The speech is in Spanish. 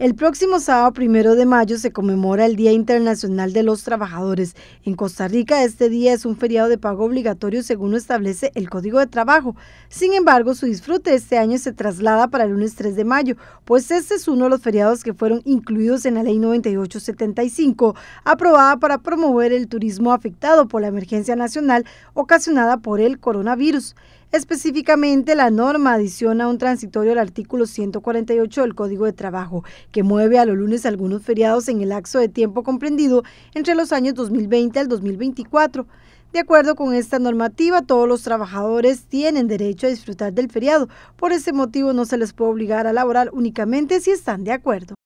El próximo sábado primero de mayo se conmemora el Día Internacional de los Trabajadores. En Costa Rica, este día es un feriado de pago obligatorio según lo establece el Código de Trabajo. Sin embargo, su disfrute este año se traslada para el lunes 3 de mayo, pues este es uno de los feriados que fueron incluidos en la Ley 9875, aprobada para promover el turismo afectado por la emergencia nacional ocasionada por el coronavirus. Específicamente, la norma adiciona un transitorio al artículo 148 del Código de Trabajo, que mueve a los lunes algunos feriados en el lapso de tiempo comprendido entre los años 2020 al 2024. De acuerdo con esta normativa, todos los trabajadores tienen derecho a disfrutar del feriado. Por ese motivo, no se les puede obligar a laborar únicamente si están de acuerdo.